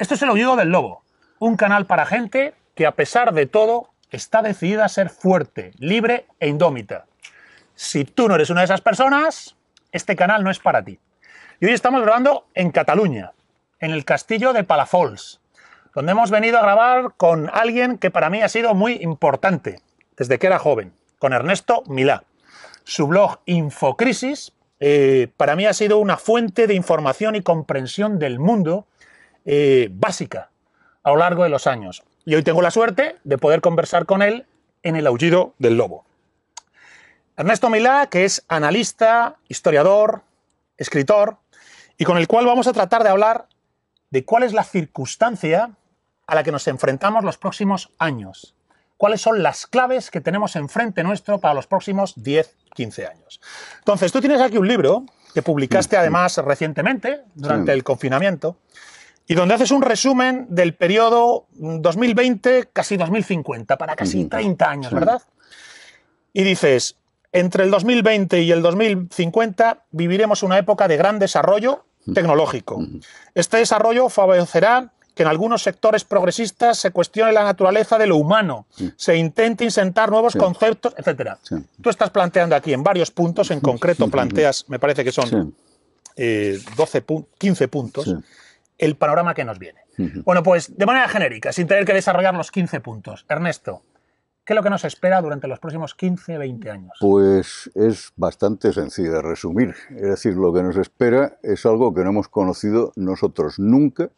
Esto es el aullido del lobo, un canal para gente que a pesar de todo está decidida a ser fuerte, libre e indómita. Si tú no eres una de esas personas, este canal no es para ti. Y hoy estamos grabando en Cataluña, en el castillo de Palafols, donde hemos venido a grabar con alguien que para mí ha sido muy importante desde que era joven, con Ernesto Milá. Su blog Infocrisis eh, para mí ha sido una fuente de información y comprensión del mundo eh, básica a lo largo de los años. Y hoy tengo la suerte de poder conversar con él en el aullido del lobo. Ernesto Milá, que es analista, historiador, escritor, y con el cual vamos a tratar de hablar de cuál es la circunstancia a la que nos enfrentamos los próximos años. Cuáles son las claves que tenemos enfrente nuestro para los próximos 10, 15 años. Entonces, tú tienes aquí un libro que publicaste además recientemente, durante el confinamiento, y donde haces un resumen del periodo 2020, casi 2050, para casi 30 años, ¿verdad? Y dices, entre el 2020 y el 2050 viviremos una época de gran desarrollo tecnológico. Este desarrollo favorecerá que en algunos sectores progresistas se cuestione la naturaleza de lo humano, se intente insentar nuevos conceptos, etc. Tú estás planteando aquí en varios puntos, en concreto planteas, me parece que son 12 15 eh, puntos, el panorama que nos viene. Bueno, pues de manera genérica, sin tener que desarrollar los 15 puntos. Ernesto, ¿qué es lo que nos espera durante los próximos 15, 20 años? Pues es bastante sencillo de resumir. Es decir, lo que nos espera es algo que no hemos conocido nosotros nunca,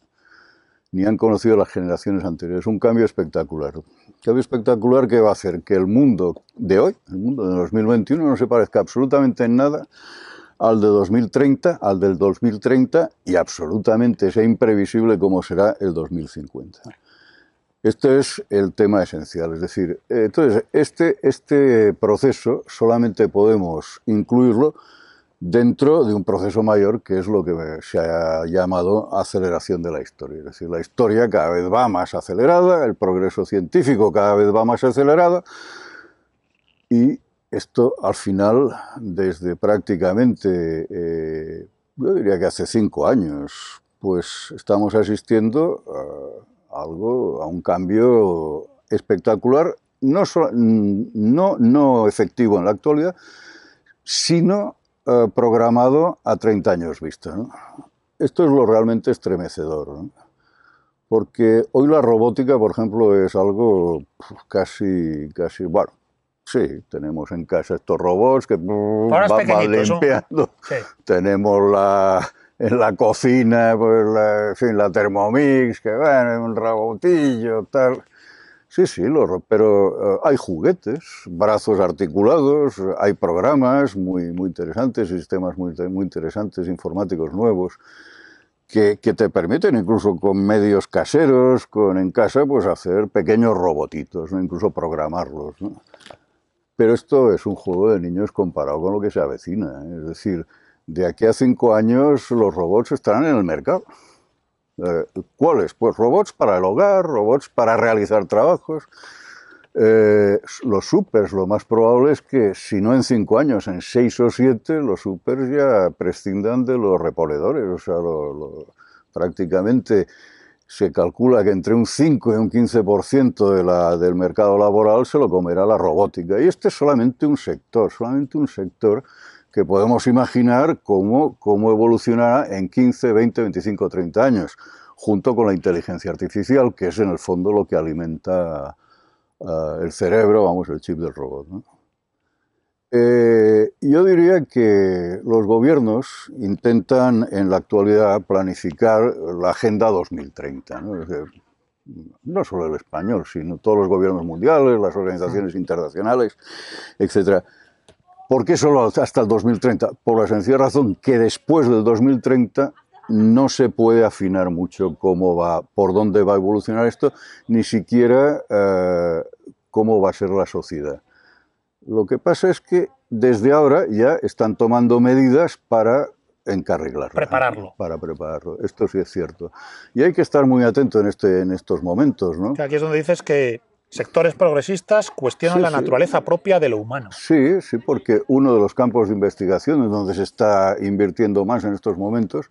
ni han conocido las generaciones anteriores. Un cambio espectacular. Cambio espectacular que va a hacer que el mundo de hoy, el mundo de 2021, no se parezca absolutamente en nada al de 2030, al del 2030 y absolutamente sea imprevisible cómo será el 2050. Este es el tema esencial, es decir, entonces este, este proceso solamente podemos incluirlo dentro de un proceso mayor que es lo que se ha llamado aceleración de la historia. Es decir, la historia cada vez va más acelerada, el progreso científico cada vez va más acelerado y esto al final, desde prácticamente, eh, yo diría que hace cinco años, pues estamos asistiendo a algo, a un cambio espectacular, no, no, no efectivo en la actualidad, sino eh, programado a 30 años vista. Esto es lo realmente estremecedor. Porque hoy la robótica, por ejemplo, es algo casi, casi, bueno, Sí, tenemos en casa estos robots que mm, van limpiando. Tenemos la, en la cocina, pues la, fin, la Thermomix, que bueno, un robotillo, tal. Sí, sí, pero eh, hay juguetes, brazos articulados, hay programas muy, muy interesantes, sistemas muy, muy interesantes, informáticos nuevos. Que, te permiten incluso con medios caseros, con en casa, pues hacer pequeños robotitos, incluso programarlos. ¿no? Pero esto es un juego de niños comparado con lo que se avecina. ¿eh? Es decir, de aquí a cinco años los robots estarán en el mercado. Eh, ¿Cuáles? Pues robots para el hogar, robots para realizar trabajos. Eh, los supers, lo más probable es que, si no en cinco años, en seis o siete, los supers ya prescindan de los repoledores, O sea, prácticamente se calcula que entre un 5 y un 15% de la, del mercado laboral se lo comerá la robótica. Y este es solamente un sector, solamente un sector que podemos imaginar cómo, cómo evolucionará en 15, 20, 25, 30 años, junto con la inteligencia artificial, que es en el fondo lo que alimenta ah, el cerebro, vamos, el chip del robot. ¿no? Eh, yo diría que los gobiernos intentan en la actualidad planificar la Agenda 2030. ¿no? Es solo el español, sino todos los gobiernos mundiales, las organizaciones internacionales, etcétera. ¿Por qué solo hasta el 2030? Por la sencilla razón que después del 2030 no se puede afinar mucho cómo va, por dónde va a evolucionar esto, ni siquiera eh, cómo va a ser la sociedad. Lo que pasa es que desde ahora ya están tomando medidas para encarreglarlo, Prepararlo. Para prepararlo. Esto sí es cierto. Y hay que estar muy atento en, este, en estos momentos. Aquí es donde dices que sectores progresistas cuestionan la naturaleza propia de lo humano. Sí, sí, porque uno de los campos de investigación en donde se está invirtiendo más en estos momentos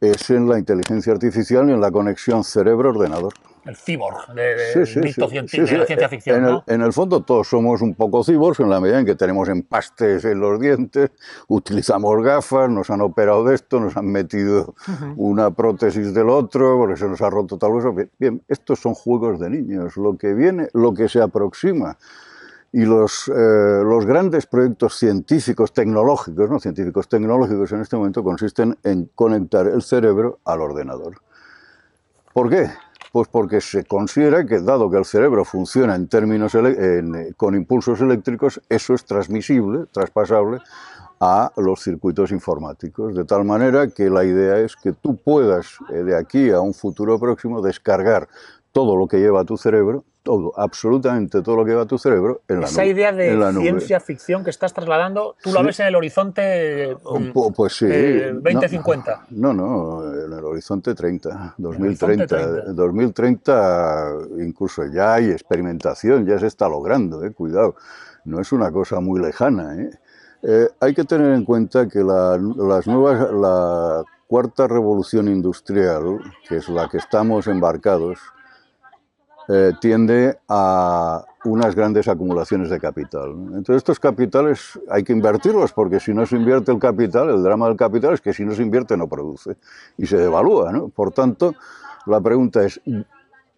es en la inteligencia artificial y en la conexión cerebro-ordenador. El cyborg de, de, de la ciencia eh, ficción. En, el, fondo todos somos un poco cyborgs en la medida en que tenemos empastes en los dientes, utilizamos gafas, nos han operado de esto, nos han metido una prótesis del otro, porque se nos ha roto tal cosa. Bien, estos son juegos de niños. Lo que viene, lo que se aproxima y los, eh, los, grandes proyectos científicos, tecnológicos, ¿no? científicos tecnológicos en este momento consisten en conectar el cerebro al ordenador. ¿Por qué? Pues porque se considera que dado que el cerebro funciona en términos con impulsos eléctricos, eso es transmisible, traspasable a los circuitos informáticos, de tal manera que la idea es que tú puedas eh, de aquí a un futuro próximo descargar todo lo que lleva tu cerebro, todo, absolutamente todo lo que lleva tu cerebro en la Esa idea de ciencia ficción que estás trasladando, tú lo la ves en el horizonte mm, pues 2050. Eh, no, no, en el horizonte 30, 2030. 2030 incluso ya hay experimentación, ya se está logrando, eh, cuidado, no es una cosa muy lejana. Eh. eh hay que tener en cuenta que las nuevas, la cuarta revolución industrial, que es la que estamos embarcados, eh, tiende a unas grandes acumulaciones de capital. Entonces estos capitales hay que invertirlos porque si no se invierte el capital, el drama del capital es que si no se invierte no produce y se devalúa. Por tanto, la pregunta es, y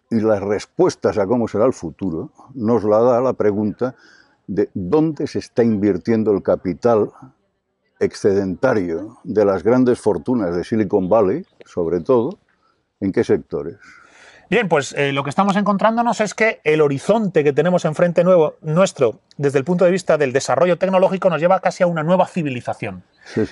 las respuestas a cómo será el futuro, nos la da la pregunta de dónde se está invirtiendo el capital excedentario de las grandes fortunas de Silicon Valley, sobre todo, en qué sectores. Bien, pues eh, lo que estamos encontrándonos es que el horizonte que tenemos enfrente nuevo, nuestro, desde el punto de vista del desarrollo tecnológico, nos lleva casi a una nueva civilización.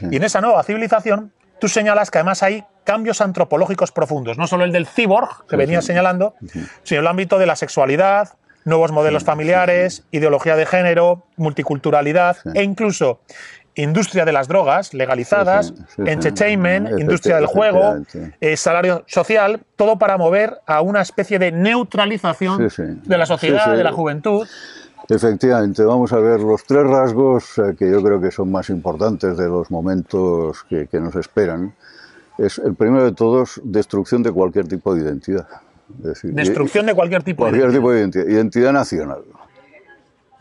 Y en esa nueva civilización, tú señalas que además hay cambios antropológicos profundos, no solo el del cyborg, que venía señalando, sino el ámbito de la sexualidad, nuevos modelos familiares, ideología de género, multiculturalidad e incluso industria de las drogas legalizadas, entertainment, industria del juego, eh, salario social, todo para mover a una especie de neutralización de la sociedad, de la juventud. Efectivamente, vamos a ver los tres rasgos eh, que yo creo que son más importantes de los momentos que, nos esperan. Es el primero de todos, destrucción de cualquier tipo de identidad. destrucción de cualquier tipo de tipo de identidad. Identidad nacional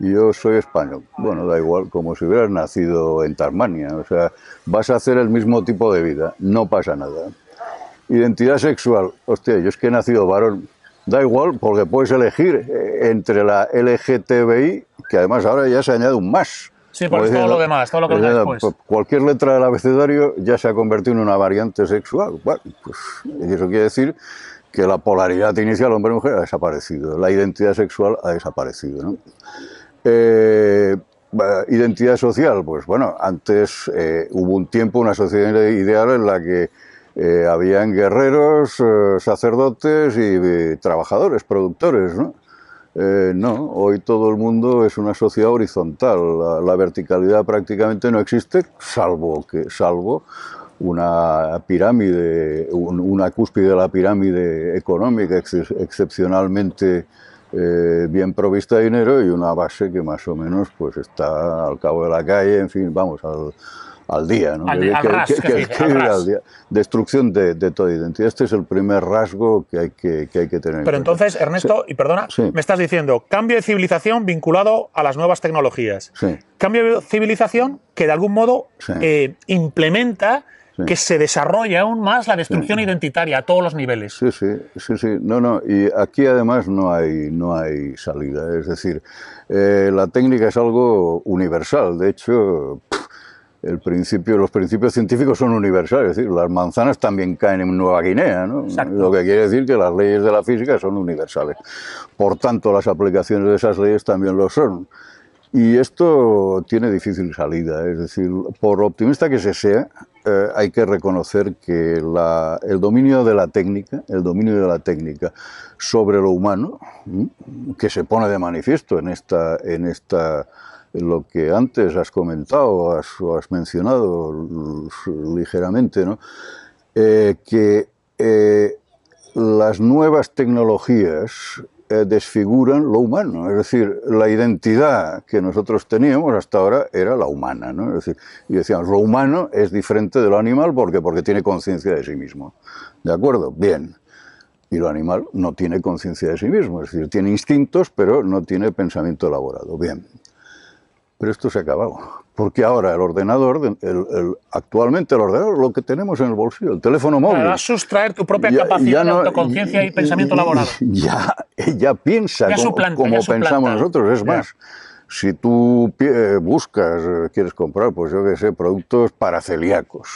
yo soy español. Bueno, da igual, como si hubieras nacido en Tasmania. O sea, vas a hacer el mismo tipo de vida, no pasa nada. Identidad sexual, hostia, yo es que he nacido varón. Da igual, porque puedes elegir eh, entre la LGTBI, que además ahora ya se ha añade un más. Sí, por pues, todo lo demás, todo lo que después. Pues. Cualquier letra del abecedario ya se ha convertido en una variante sexual. Bueno, pues eso quiere decir que la polaridad inicial hombre-mujer ha desaparecido, la identidad sexual ha desaparecido. ¿no? Eh, identidad social, pues bueno, antes eh, hubo un tiempo, una sociedad ideal en la que eh, habían guerreros, sacerdotes y trabajadores, productores, ¿no? no, hoy todo el mundo es una sociedad horizontal, la, verticalidad prácticamente no existe, salvo que, salvo una pirámide, una cúspide de la pirámide económica excepcionalmente eh, bien provista de dinero y una base que más o menos pues está al cabo de la calle, en fin, vamos, al, día, ¿no? Destrucción de, toda identidad. Este es el primer rasgo que hay que, tener. Pero entonces, Ernesto, y perdona, me estás diciendo cambio de civilización vinculado a las nuevas tecnologías. Cambio de civilización que de algún modo eh, implementa que se desarrolla aún más la destrucción identitaria a todos los niveles. Sí, sí, sí, sí. No, no, y aquí además no hay, no hay salida. Es decir, eh, la técnica es algo universal. De hecho, el principio, los principios científicos son universales, es decir, las manzanas también caen en Nueva Guinea, ¿no? lo que quiere decir que las leyes de la física son universales. Por tanto, las aplicaciones de esas leyes también lo son. Y esto tiene difícil salida, es decir, por optimista que se sea, eh, hay que reconocer que la, el dominio de la técnica, el dominio de la técnica sobre lo humano, que se pone de manifiesto en esta, en esta lo que antes has comentado o has mencionado ligeramente, ¿no? Eh, que eh, las nuevas tecnologías eh, desfiguran lo humano. Es decir, la identidad que nosotros teníamos hasta ahora era la humana. ¿no? Es decir, y decíamos, lo humano es diferente de lo animal porque, porque tiene conciencia de sí mismo. ¿De acuerdo? Bien. Y lo animal no tiene conciencia de sí mismo, es decir, tiene instintos, pero no tiene pensamiento elaborado. Bien. Pero esto se ha acabado. Porque ahora el ordenador, actualmente el ordenador, lo que tenemos en el bolsillo, el teléfono móvil. a sustraer tu propia capacidad ya de y, pensamiento laboral. Ya, eh, ya piensa como, pensamos nosotros. Es más, si tú eh, buscas, eh, quieres comprar, pues yo qué sé, productos para celíacos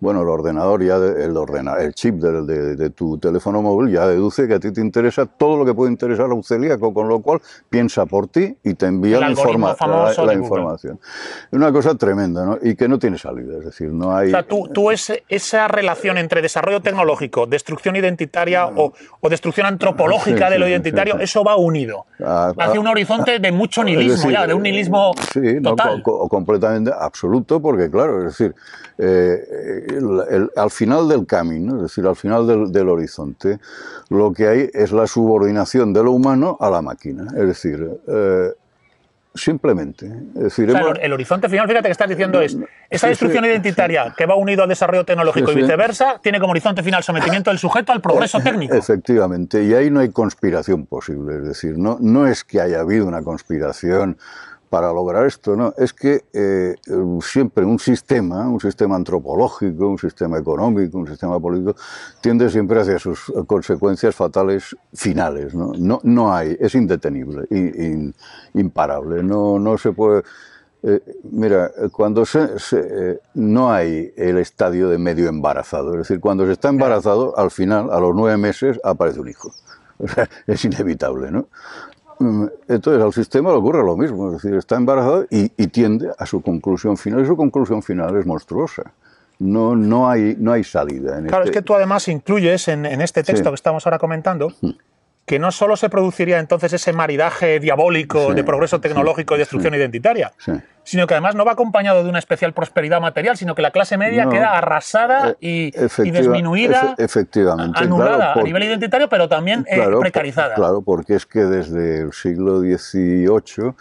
bueno, el ordenador ya, el, ordena, el chip de, tu teléfono móvil ya deduce que a ti te interesa todo lo que puede interesar a un celíaco, con lo cual piensa por ti y te envía el la, la, información. Una cosa tremenda, ¿no? Y que no tiene salida, es decir, no hay... O sea, tú, tú esa relación entre desarrollo tecnológico, destrucción identitaria o, destrucción antropológica de lo identitario, eso va unido. Ah, ah. hacia un horizonte de mucho nihilismo, de un nihilismo total. No, completamente absoluto, porque claro, es decir... Eh, eh, al final del camino, es decir, al final del, horizonte, lo que hay es la subordinación de lo humano a la máquina. Es decir, eh, simplemente. el horizonte final, fíjate que estás diciendo es, esa destrucción identitaria que va unido al desarrollo tecnológico y viceversa, tiene como horizonte final sometimiento del sujeto al progreso eh, técnico. Efectivamente, y ahí no hay conspiración posible, es decir, no, no es que haya habido una conspiración para lograr esto, ¿no? Es que eh, siempre un sistema, un sistema antropológico, un sistema económico, un sistema político, tiende siempre hacia sus consecuencias fatales finales, ¿no? No, hay, es indetenible, imparable, no, no se puede... Eh, mira, cuando se, eh, no hay el estadio de medio embarazado, es decir, cuando se está embarazado, al final, a los nueve meses, aparece un hijo. O sea, es inevitable, ¿no? Mm, entonces al sistema le ocurre lo mismo, es decir, está embarazado y, tiende a su conclusión final, y su conclusión final es monstruosa. No, no, hay, no hay salida. En claro, es este que tú además incluyes en, este texto que estamos ahora comentando, mm que no solo se produciría entonces ese maridaje diabólico de progreso tecnológico y destrucción identitaria, sino que además no va acompañado de una especial prosperidad material, sino que la clase media queda arrasada eh, y, disminuida, efectivamente, anulada a nivel identitario, pero también eh, precarizada. claro, porque es que desde el siglo XVIII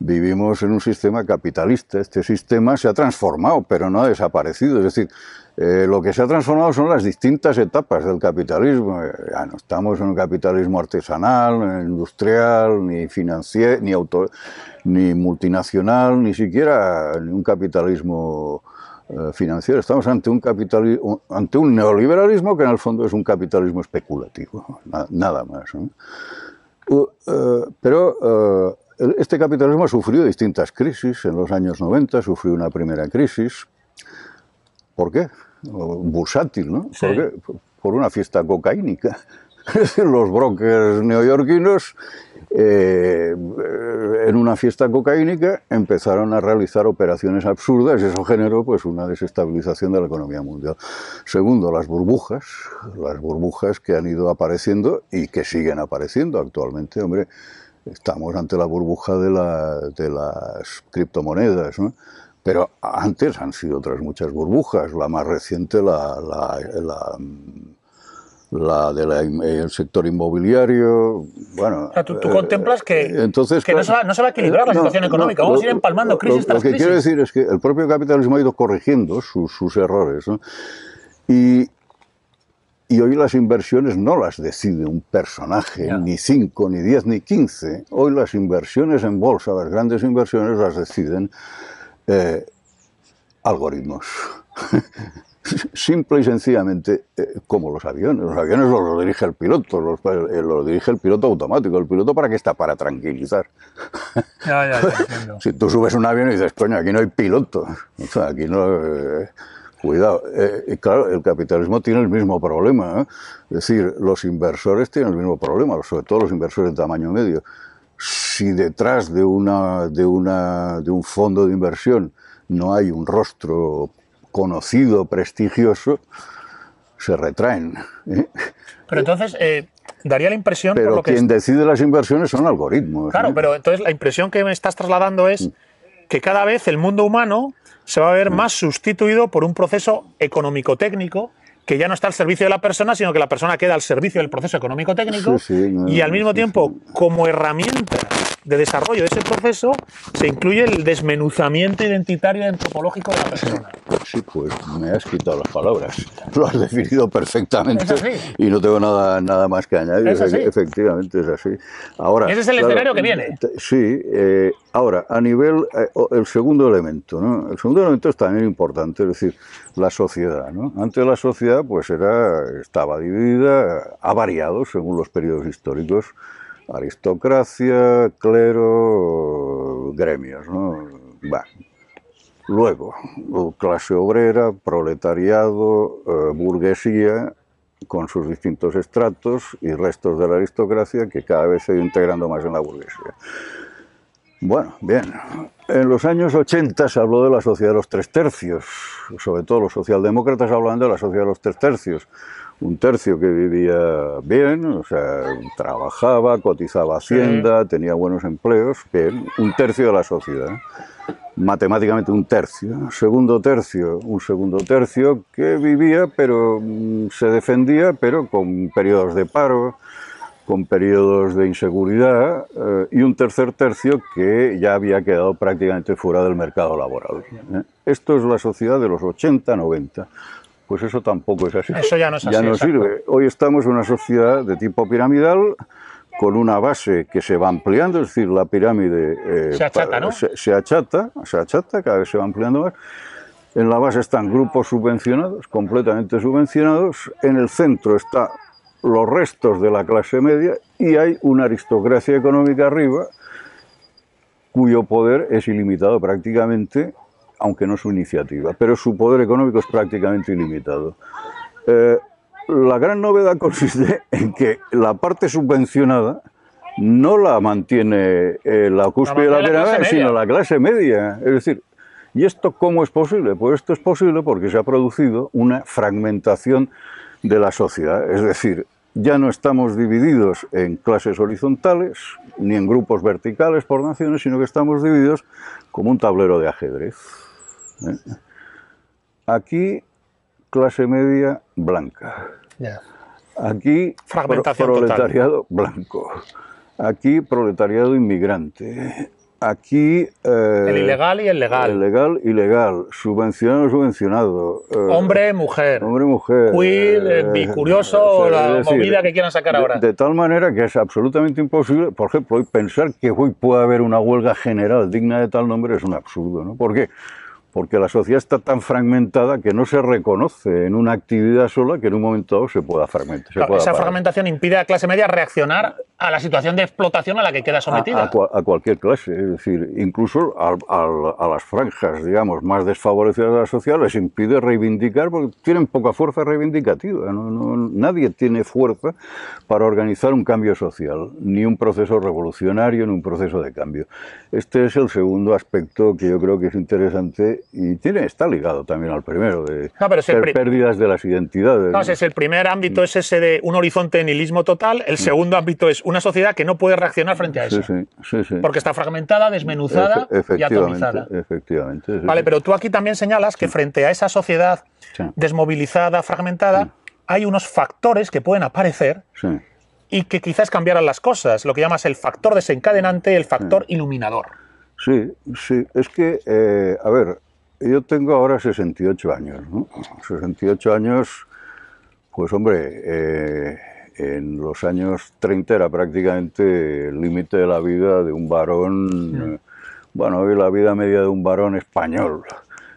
vivimos en un sistema capitalista. Este sistema se ha transformado, pero no ha desaparecido. Es decir, eh, lo que se ha transformado son las distintas etapas del capitalismo. Eh, ya no estamos en un capitalismo artesanal, industrial, ni financiero, ni, ni multinacional, ni siquiera en un capitalismo eh, financiero. Estamos ante un, ante un neoliberalismo que en el fondo es un capitalismo especulativo, nada más. Uh, pero este capitalismo ha sufrido distintas crisis. En los años 90 sufrió una primera crisis. ¿Por qué? bursátil, ¿no? por una fiesta cocaínica. Los brokers neoyorquinos eh, en una fiesta cocaínica empezaron a realizar operaciones absurdas y eso generó pues una desestabilización de la economía mundial. Segundo, las burbujas, las burbujas que han ido apareciendo y que siguen apareciendo actualmente, hombre, estamos ante la burbuja de, de las criptomonedas, ¿no? Pero antes han sido otras muchas burbujas, la más reciente, la, la, del eh, sector inmobiliario, bueno... tú, eh, contemplas que, entonces, que no, se va, a equilibrar la eh, situación económica, vamos a ir empalmando crisis lo, crisis. lo que quiero decir es que el propio capitalismo ha ido corrigiendo sus, errores, y, hoy las inversiones no las decide un personaje, ni 5, ni 10, ni 15. Hoy las inversiones en bolsa, las grandes inversiones, las deciden eh, algoritmos. Simple y sencillamente, eh, como los aviones. Los aviones los, dirige el piloto, eh, los, dirige el piloto automático. ¿El piloto para qué está? Para tranquilizar. si tú subes un avión y dices, coño, aquí no hay piloto. aquí no. Cuidado, claro, el capitalismo tiene el mismo problema. Es decir, los inversores tienen el mismo problema, sobre todo los inversores de tamaño medio si detrás de, una, de, una, de un fondo de inversión no hay un rostro conocido, prestigioso, se retraen. ¿eh? Pero entonces, eh, daría la impresión... Pero quien decide las inversiones son algoritmos. Claro, ¿eh? pero entonces la impresión que me estás trasladando es mm. que cada vez el mundo humano se va a ver mm. más sustituido por un proceso económico-técnico que ya no está al servicio de la persona, sino que la persona queda al servicio del proceso económico técnico y al mismo tiempo como herramienta de desarrollo de ese proceso se incluye el desmenuzamiento identitario y antropológico de la persona. Sí, pues me has quitado las palabras. Lo has definido perfectamente y no tengo nada, nada más que añadir. Efectivamente es así. Ahora, Ese es el escenario que viene. Sí. Eh, ahora, a nivel, eh, el segundo elemento, ¿no? El segundo elemento es también importante, es decir, la sociedad, Antes la sociedad, pues era, estaba dividida, ha variado según los periodos históricos aristocracia, clero, gremios, ¿no? Luego, clase obrera, proletariado, eh, burguesía, con sus distintos estratos y restos de la aristocracia que cada vez se ha ido integrando más en la burguesía. Bueno, bien. En los años 80 se habló de la sociedad de los tres tercios, sobre todo los socialdemócratas hablan de la sociedad de los tres tercios, un tercio que vivía bien, o sea, trabajaba, cotizaba hacienda, tenía buenos empleos, un tercio de la sociedad. Matemáticamente un tercio, segundo tercio, un segundo tercio que vivía, pero mm, se defendía, pero con periodos de paro, con periodos de inseguridad eh, y un tercer tercio que ya había quedado prácticamente fuera del mercado laboral. ¿eh? Esto es la sociedad de los 80-90. Pues eso tampoco es así. Eso ya no Ya no sirve. Hoy estamos en una sociedad de tipo piramidal con una base que se va ampliando, es decir, la pirámide eh, se, achata, se, achata, se achata, cada vez se va ampliando más. En la base están grupos subvencionados, completamente subvencionados. En el centro están los restos de la clase media y hay una aristocracia económica arriba cuyo poder es ilimitado prácticamente aunque no su iniciativa, pero su poder económico es prácticamente ilimitado. Eh, la gran novedad consiste en que la parte subvencionada no la mantiene eh, la cúspide la lateral, sino la clase media. Es decir, ¿y esto cómo es posible? Pues esto es posible porque se ha producido una fragmentación de la sociedad. Es decir, ya no estamos divididos en clases horizontales ni en grupos verticales por naciones, sino que estamos divididos como un tablero de ajedrez. Eh, aquí, clase media blanca. Aquí, proletariado blanco. Aquí, proletariado inmigrante. Aquí... Eh, el ilegal y el legal. El legal ilegal, Subvencionado, subvencionado. Eh, hombre, mujer. Hombre, mujer. Queer, la movida que quieran sacar ahora. De, tal manera que es absolutamente imposible, por ejemplo, hoy pensar que hoy pueda haber una huelga general digna de tal nombre es un absurdo, ¿no? ¿Por porque la sociedad está tan fragmentada que no se reconoce en una actividad sola que en un momento dado se pueda fragmentar. esa fragmentación impide a la clase media reaccionar a la situación de explotación a la que queda sometida. A, cualquier clase, es decir, incluso a, las franjas, digamos, más desfavorecidas de la sociedad les impide reivindicar porque tienen poca fuerza reivindicativa. nadie tiene fuerza para organizar un cambio social, ni un proceso revolucionario, ni un proceso de cambio. Este es el segundo aspecto que yo creo que es interesante y tiene, está ligado también al primero, de pérdidas de las identidades. No, Es el primer ámbito es ese de un horizonte de nihilismo total, el segundo ámbito es una sociedad que no puede reaccionar frente a eso, porque está fragmentada, desmenuzada y atomizada. Efectivamente. vale, pero tú aquí también señalas que frente a esa sociedad desmovilizada, fragmentada, hay unos factores que pueden aparecer y que quizás cambiaran las cosas, lo que llamas el factor desencadenante, el factor iluminador. Sí, sí, es que, eh, a ver, yo tengo ahora 68 años, ¿no? 68 años, pues hombre, eh, en los años 30 era prácticamente el límite de la vida de un varón, eh, bueno, hoy la vida media de un varón español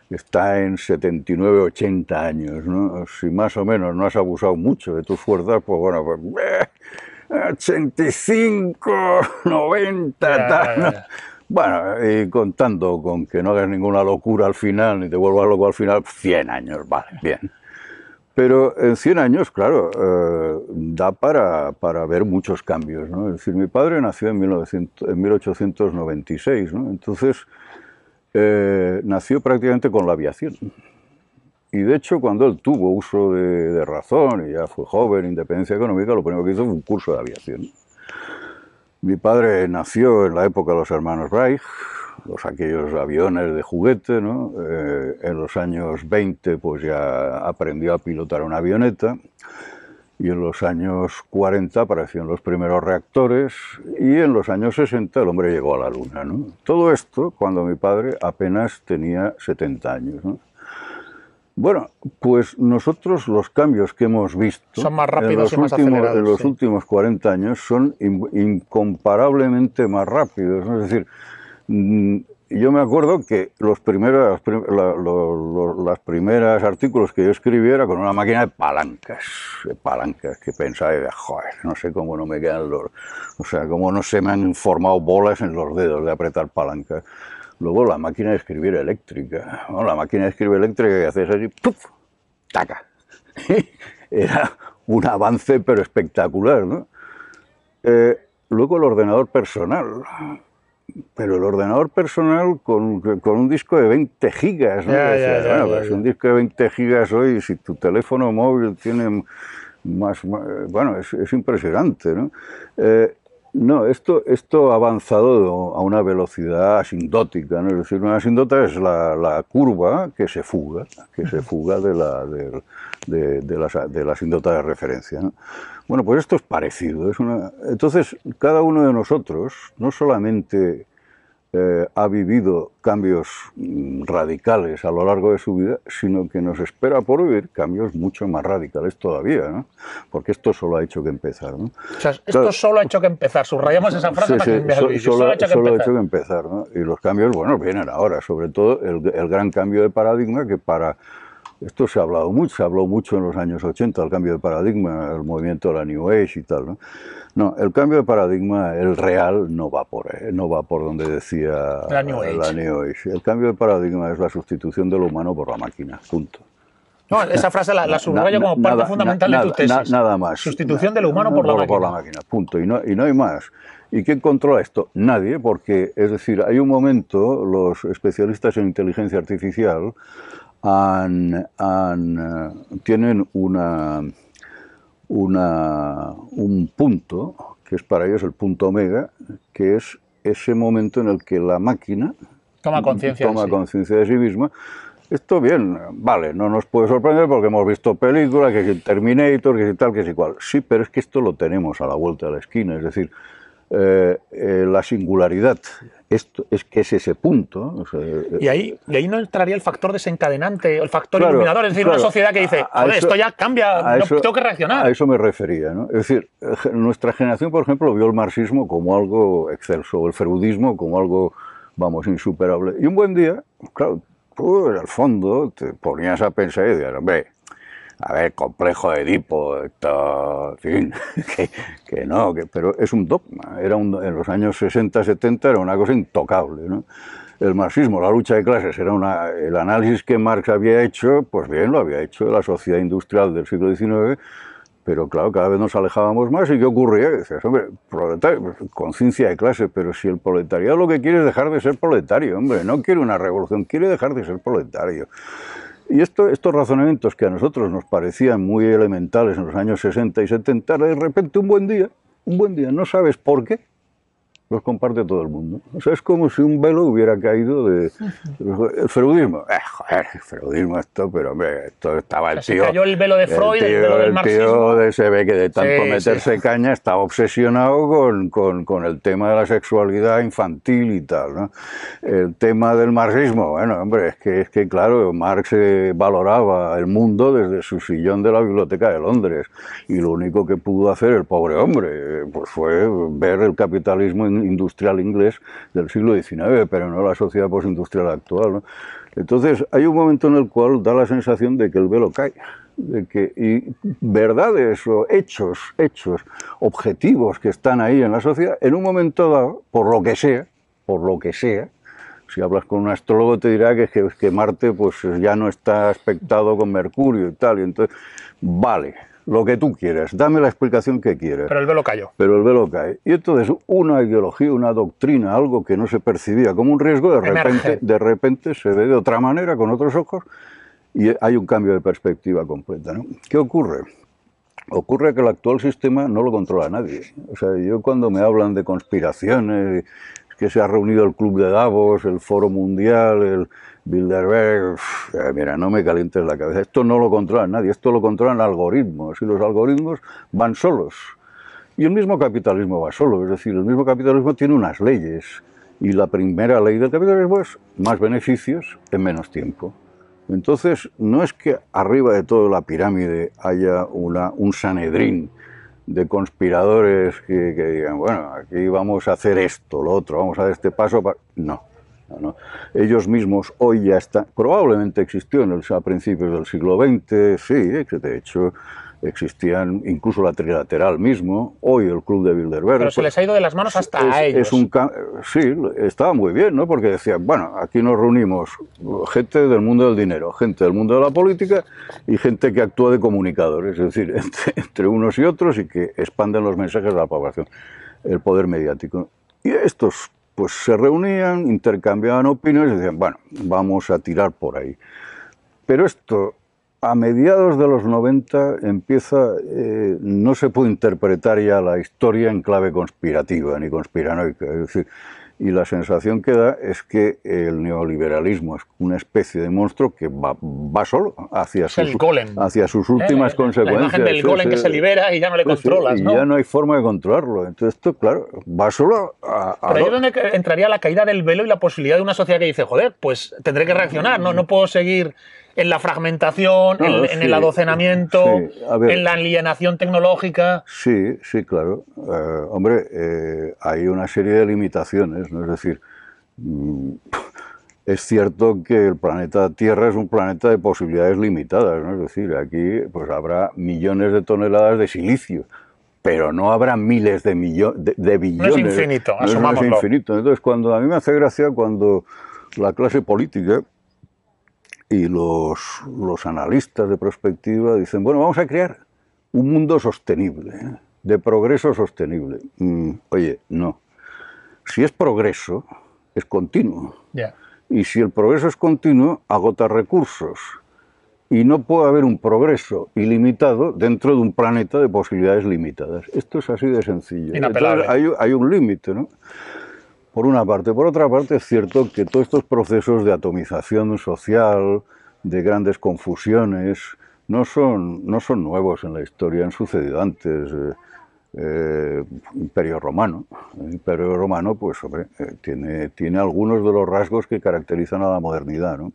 está en 79, 80 años, ¿no? Si más o menos no has abusado mucho de tus fuerzas, pues bueno, pues... 85, eh, 90, tal, bueno, y contando con que no hagas ninguna locura al final, ni te vuelvas loco al final, 100 años, vale, bien. Pero en 100 años, claro, eh, da para, para, ver muchos cambios. ¿no? Es decir, mi padre nació en, en 1896, ¿no? entonces eh, nació prácticamente con la aviación. Y de hecho, cuando él tuvo uso de razón y ya fue joven, independencia económica, lo primero que hizo fue un curso de aviación. Mi padre nació en la época de los hermanos Reich, los aquellos aviones de juguete, eh, en los años 20 pues ya aprendió a pilotar una avioneta y en los años 40 aparecieron los primeros reactores y en los años 60 el hombre llegó a la luna, Todo esto cuando mi padre apenas tenía 70 años, bueno, pues nosotros los cambios que hemos visto son más rápidos en los, últimos, 40 años son incomparablemente más rápidos. Es decir, mm, yo me acuerdo que los primeros, artículos que yo escribiera con una máquina de palancas, de palancas, que pensaba, joder, no sé cómo no me quedan los, o sea, cómo no se me han formado bolas en los dedos de apretar palancas. Luego la máquina de escribir eléctrica. la máquina de escribir eléctrica que haces así, ¡puf! ¡Taca! Era un avance pero espectacular, ¿no? Eh, luego el ordenador personal. Pero el ordenador personal con, un disco de 20 gigas, ¿no? Pues un disco de 20 gigas hoy, si tu teléfono móvil tiene más... bueno, es, impresionante, ¿no? Eh, no, esto, esto ha avanzado a una velocidad asintótica, ¿no? es decir, una asindota es la, la, curva que se fuga, que se fuga de la, de, de, la, de de referencia. Bueno, pues esto es parecido. Es una... Entonces, cada uno de nosotros no solamente eh, ha vivido cambios mm, radicales a lo largo de su vida, sino que nos espera por vivir cambios mucho más radicales todavía, ¿no? porque esto solo ha hecho que empezar. esto solo ha hecho que empezar, subrayamos esa frase Francisco. para solo, ha hecho que empezar. ¿no? Y los cambios, bueno, vienen ahora, sobre todo el gran cambio de paradigma que para esto se ha hablado mucho, se habló mucho en los años 80, el cambio de paradigma, el movimiento de la New Age y tal. No, no el cambio de paradigma, el real, no va por, eh, no va por donde decía la New, Age. El cambio de paradigma es la sustitución del humano por la máquina, punto. No, esa frase la, la subrayo como parte nada, fundamental de tu tesis. nada más. Sustitución del humano por la, por la, máquina. punto. Y no, y no hay más. ¿Y quién controla esto? Nadie, porque, es decir, hay un momento, los especialistas en inteligencia artificial eh, tienen una, una, un punto, que es para ellos el punto omega, que es ese momento en el que la máquina toma conciencia toma conciencia de sí misma esto bien, vale, no nos puede sorprender porque hemos visto películas, que el Terminator, que es tal, que es igual. Sí, pero es que esto lo tenemos a la vuelta de la esquina, es decir, eh, eh, la singularidad esto, es que es ese punto. y, ahí, eh, ahí no entraría el factor desencadenante, el factor iluminador, es decir, una sociedad que dice, esto ya cambia, tengo que reaccionar. A eso me refería. ¿no? Es decir, eh, nuestra generación, por ejemplo, vio el marxismo como algo excelso, el ferudismo como algo, vamos, insuperable. Y un buen día, claro, tú en el fondo te ponías a pensar y decías, hombre, a ver, complejo de Edipo, esto, en fin, que, no, que, pero es un dogma. Era en los años 60, 70 era una cosa intocable. ¿no? El marxismo, la lucha de clases, era una, el análisis que Marx había hecho, pues bien, lo había hecho la sociedad industrial del siglo XIX, pero claro, cada vez nos alejábamos más y ¿qué ocurría? Decías, hombre, proletario, pues, conciencia de clase, pero si el proletariado lo que quiere es dejar de ser proletario, hombre, no quiere una revolución, quiere dejar de ser proletario. Y estos razonamientos que a nosotros nos parecían muy elementales en los años 60 y 70, de repente un buen día, un buen día, no sabes por qué, los comparte todo el mundo. O sea, es como si un velo hubiera caído de... El freudismo. Eh, joder, el freudismo esto, pero hombre, esto estaba el tío... Se cayó el velo de Freud, el, tío, velo del el tío de, se ve que de tanto meterse caña está obsesionado con, con, con, el tema de la sexualidad infantil y tal, ¿no? El tema del marxismo, bueno, hombre, es que, es que claro, Marx eh, valoraba el mundo desde su sillón de la biblioteca de Londres y lo único que pudo hacer el pobre hombre eh, pues fue ver el capitalismo en industrial inglés del siglo XIX, pero no la sociedad postindustrial actual. Entonces, hay un momento en el cual da la sensación de que el velo cae, de que y verdades o hechos, hechos, objetivos que están ahí en la sociedad, en un momento dado, por lo que sea, por lo que sea, si hablas con un astrólogo te dirá que, que, Marte pues ya no está aspectado con Mercurio y tal, y entonces, vale, lo que tú quieras, dame la explicación que quieras. Pero el velo cayó. Pero el velo cae. Y entonces una ideología, una doctrina, algo que no se percibía como un riesgo, de repente, de repente se ve de otra manera, con otros ojos, y hay un cambio de perspectiva completa. ¿Qué ocurre? Ocurre que el actual sistema no lo controla nadie. O sea, yo cuando me hablan de conspiraciones, que se ha reunido el Club de Davos, el Foro Mundial, el, Bilderberg, eh, mira, no me calientes la cabeza, esto no lo controla nadie, esto lo controlan algoritmos y los algoritmos van solos. Y el mismo capitalismo va solo, es decir, el mismo capitalismo tiene unas leyes y la primera ley del capitalismo es más beneficios en menos tiempo. Entonces, no es que arriba de toda la pirámide haya una, un sanedrín de conspiradores que, digan, bueno, aquí vamos a hacer esto, lo otro, vamos a dar este paso. No, ellos mismos hoy ya están, probablemente existió a principios del siglo XX, sí, que de hecho existían incluso la trilateral mismo, hoy el club de Bilderberg. Pero se pues, les ha ido de las manos hasta a ellos. un, sí, estaba muy bien, ¿no? Porque decían, bueno, aquí nos reunimos gente del mundo del dinero, gente del mundo de la política y gente que actúa de comunicadores, es decir, entre, unos y otros y que expanden los mensajes de la población, el poder mediático. Y estos pues se reunían, intercambiaban opiniones y decían, bueno, vamos a tirar por ahí. Pero esto, a mediados de los 90, empieza, eh, no se puede interpretar ya la historia en clave conspirativa ni conspiranoica. Es decir, y la sensación que da es que el neoliberalismo es una especie de monstruo que va, va solo hacia sus, hacia sus eh, últimas consecuencias. Eh, la imagen golem que se libera y ya no le controlas. y ya no hay forma de controlarlo. Entonces esto, claro, va solo a... Pero ahí es donde entraría la caída del velo y la posibilidad de una sociedad que dice, joder, pues tendré que reaccionar, no, no puedo seguir en la fragmentación, en, ah, el adocenamiento, en la alienación tecnológica. Sí, sí, claro. Eh, hombre, eh, hay una serie de limitaciones, ¿no? Es decir, mm, es cierto que el planeta Tierra es un planeta de posibilidades limitadas, ¿no? Es decir, aquí pues habrá millones de toneladas de silicio. Pero no habrá miles de, millones de, billones. es infinito, es infinito. Entonces, cuando a mí me hace gracia cuando la clase política y los, los analistas de perspectiva dicen, bueno, vamos a crear un mundo sostenible, ¿eh? de progreso sostenible. oye, no. Si es progreso, es continuo. Y si el progreso es continuo, agota recursos. Y no puede haber un progreso ilimitado dentro de un planeta de posibilidades limitadas. Esto es así de sencillo. ¿eh? hay, hay un límite, ¿no? por una parte. Por otra parte, es cierto que todos estos procesos de atomización social, de grandes confusiones, no son, no son nuevos en la historia, han sucedido antes. Eh, eh, imperio romano. El imperio romano, pues, hombre, eh, tiene, tiene algunos de los rasgos que caracterizan a la modernidad, ¿no?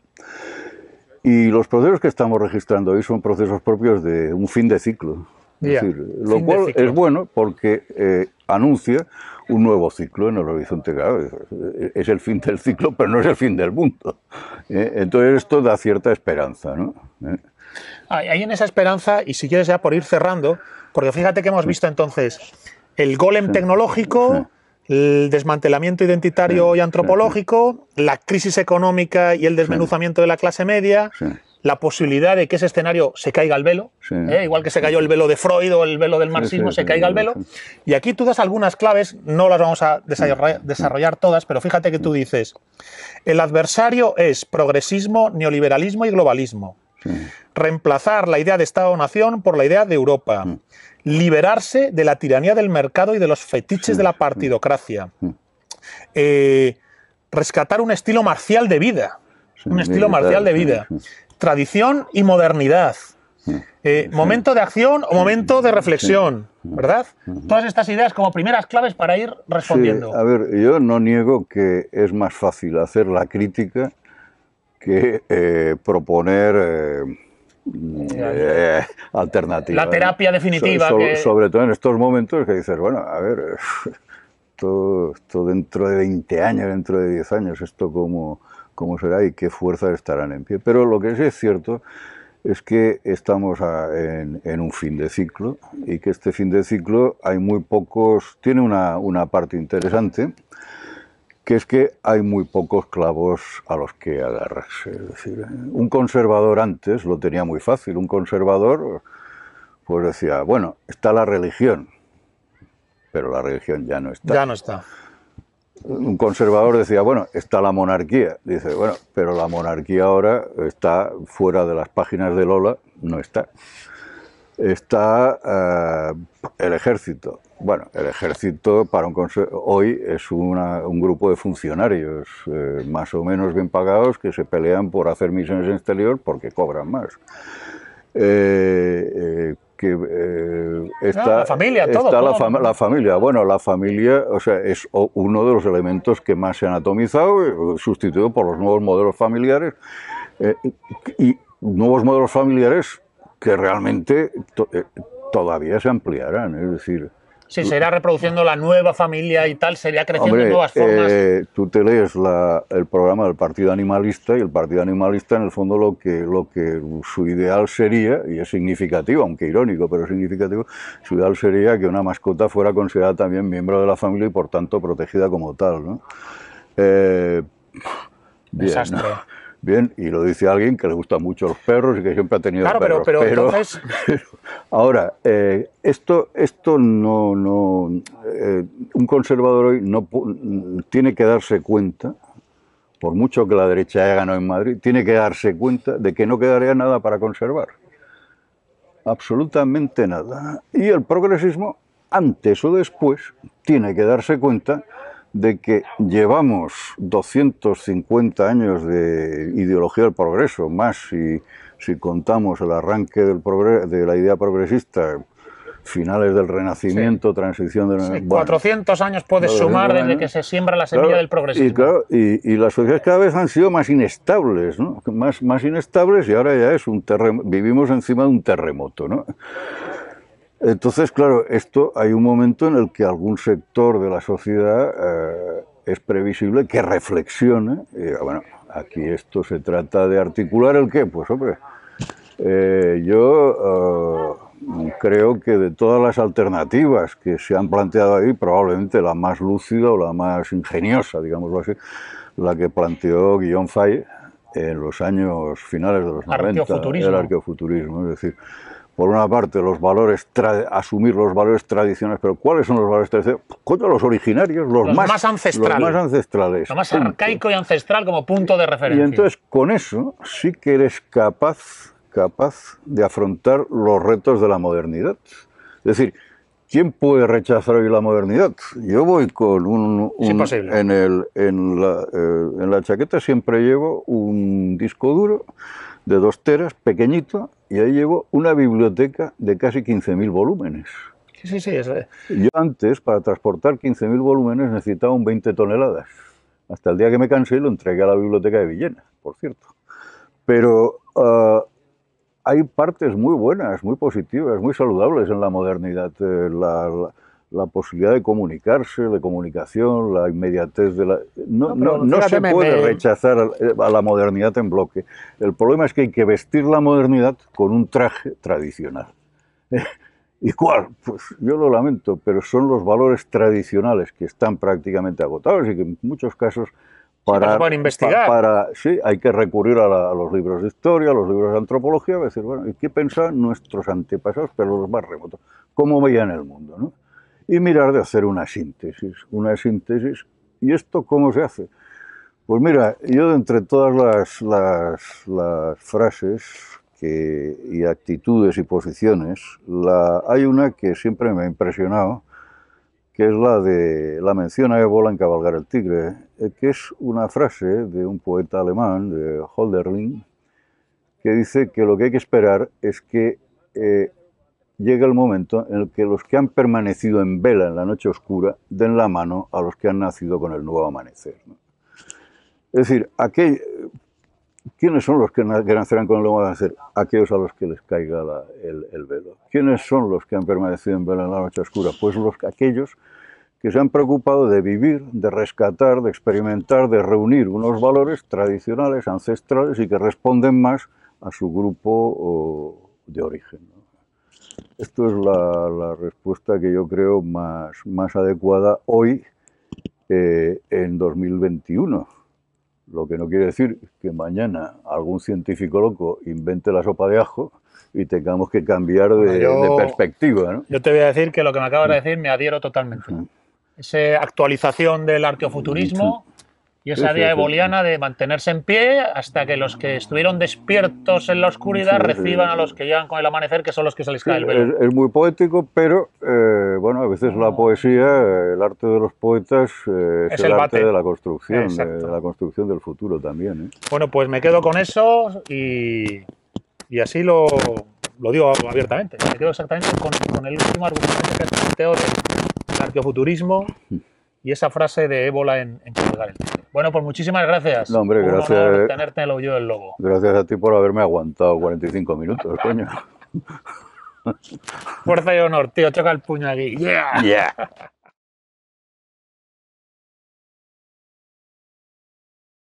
Y los procesos que estamos registrando hoy son procesos propios de un fin de ciclo, lo cual es bueno porque eh, anuncia un nuevo ciclo en el horizonte. grave es el fin del ciclo, pero no es el fin del mundo. Eh, entonces esto da cierta esperanza. ¿no? Hay eh. ah, en esa esperanza, y si quieres ya por ir cerrando, porque fíjate que hemos visto entonces el golem tecnológico, el desmantelamiento identitario y antropológico la crisis económica y el desmenuzamiento de la clase media, la posibilidad de que ese escenario se caiga al velo, ¿eh? igual que se cayó el velo de Freud o el velo del marxismo, se caiga al velo. Y aquí tú das algunas claves, no las vamos a desarrollar todas, pero fíjate que tú dices, el adversario es progresismo, neoliberalismo y globalismo. Reemplazar la idea de Estado-nación por la idea de Europa. Liberarse de la tiranía del mercado y de los fetiches de la partidocracia. Eh, rescatar un estilo marcial de vida. un estilo marcial de vida tradición y modernidad. Eh, momento de acción o momento de reflexión, ¿verdad? Todas estas ideas como primeras claves para ir respondiendo. a ver, yo no niego que es más fácil hacer la crítica que eh, proponer eh, alternativas. La terapia definitiva. Sobre todo en estos momentos que dices, bueno, a ver, esto, esto dentro de 20 años, dentro de 10 años, esto como cómo será y qué fuerzas estarán en pie. Pero lo que sí es cierto es que estamos en, un fin de ciclo y que este fin de ciclo hay muy pocos, tiene una, una parte interesante, que es que hay muy pocos clavos a los que agarrarse. decir, un conservador antes lo tenía muy fácil, un conservador pues decía, bueno, está la religión, pero la religión ya no está. Ya no está un conservador decía, bueno, está la monarquía. Dice, bueno, pero la monarquía ahora está fuera de las páginas de Lola, no está. Está eh, el ejército. Bueno, el ejército para un hoy es un grupo de funcionarios eh, más o menos bien pagados que se pelean por hacer misiones en exterior porque cobran más. Eh, que eh, está, la, familia, está la, familia. Bueno, la familia o sea, es uno de los elementos que más se han atomizado, eh, sustituido por los nuevos modelos familiares. Eh, y nuevos modelos familiares que realmente eh, todavía se ampliarán. Es decir, Sí, será reproduciendo la nueva familia y tal, sería creciendo de nuevas formas. Eh, tú te lees el programa del Partido Animalista y el Partido Animalista en el fondo lo que, lo que su ideal sería, y es significativo, aunque irónico, pero significativo, su ideal sería que una mascota fuera considerada también miembro de la familia y por tanto protegida como tal. ¿no? Eh, Desastre. Bien, y lo dice alguien que le gustan mucho los perros y que siempre ha tenido perros. Pero, entonces... ahora, eh, esto, esto no... no eh, un conservador hoy no tiene que darse cuenta, por mucho que la derecha haya ganado en Madrid, tiene que darse cuenta de que no quedaría nada para conservar. Absolutamente nada. Y el progresismo, antes o después, tiene que darse cuenta de que llevamos 250 años de ideología del progreso, más si, si contamos el arranque del de la idea progresista, finales del Renacimiento, transición del... Sí, 400 años puedes sumar desde que se siembra la semilla del progresismo. Y, las sociedades cada vez han sido más inestables, Más, más inestables y ahora ya es un terremoto, vivimos encima de un terremoto, ¿no? Entonces, claro, esto hay un momento en el que algún sector de la sociedad eh, es previsible que reflexione. Y, bueno, aquí esto se trata de articular el qué, pues hombre. Eh, yo eh, creo que de todas las alternativas que se han planteado ahí, probablemente la más lúcida o la más ingeniosa, digámoslo así, la que planteó Guillaume Fay en los años finales de los 90, el arqueofuturismo, es decir, por una parte, los valores asumir los valores tradicionales, pero ¿cuáles son los valores tradicionales? Pues, Contra los originarios, los, más, ancestrales. Los más ancestrales. Lo más arcaico y ancestral como punto de referencia. Y entonces, con eso, sí que eres capaz, capaz de afrontar los retos de la modernidad. Es decir, ¿quién puede rechazar hoy la modernidad? Yo voy con un... en, el, en, la, eh, en la chaqueta siempre llevo un disco duro de dos teras, pequeñito, y ahí llevo una biblioteca de casi 15.000 volúmenes. Sí, sí, sí. Yo antes, para transportar 15.000 volúmenes, necesitaba un 20 toneladas. Hasta el día que me cansé lo entregué a la biblioteca de Villena, por cierto. Pero ah, hay partes muy buenas, muy positivas, muy saludables en la modernidad. Eh, la, la posibilidad de comunicarse, de comunicación, la inmediatez de la... No, no, se puede rechazar eh, a la modernidad en bloque. El problema es que hay que vestir la modernidad con un traje tradicional. ¿Y cuál? Pues yo lo lamento, pero son los valores tradicionales que están prácticamente agotados y que en muchos casos para, para investigar. Para, sí, hay que recurrir a, los libros de historia, a los libros de antropología, decir, bueno, ¿y qué pensaban nuestros antepasados, pero los más remotos? ¿Cómo veían el mundo? ¿no? y mirar de hacer una síntesis. Una síntesis. ¿Y esto cómo se hace? Pues mira, yo entre todas las, frases y actitudes y posiciones, la, hay una que siempre me ha impresionado, que es la de la mención a Ébola en Cabalgar el Tigre, eh, que es una frase de un poeta alemán, de Holderlin, que dice que lo que hay que esperar es que eh, llega el momento en el que los que han permanecido en vela en la noche oscura den la mano a los que han nacido con el nuevo amanecer. Es decir, ¿quiénes son los que, nacerán con el nuevo amanecer? Aquellos a los que les caiga el, velo. ¿Quiénes son los que han permanecido en vela en la noche oscura? Pues aquellos que se han preocupado de vivir, de rescatar, de experimentar, de reunir unos valores tradicionales, ancestrales y que responden más a su grupo de origen. Esto es la, respuesta que yo creo más, más adecuada hoy, eh, en 2021. Lo que no quiere decir que mañana algún científico loco invente la sopa de ajo y tengamos que cambiar de, perspectiva. Yo te voy a decir que lo que me acabas de decir me adhiero totalmente. Esa actualización del arqueofuturismo y esa idea eboliana de mantenerse en pie hasta que los que estuvieron despiertos en la oscuridad reciban a los que llegan con el amanecer, que son los que se les cae el velo. Es, muy poético, pero eh, bueno, a veces la poesía, eh, el arte de los poetas, eh, es, el, arte de la construcción, de, la construcción del futuro también. Bueno, pues me quedo con eso y, así lo, lo, digo abiertamente. Me quedo exactamente con, con el último argumento que has planteado del arqueofuturismo. y esa frase de ébola en, en Bueno, pues muchísimas gracias. No, hombre, gracias. Eh. tenerte el hoyo del lobo. Gracias a ti por haberme aguantado 45 minutos, coño. Fuerza y honor, tío, choca el puño aquí. Yeah.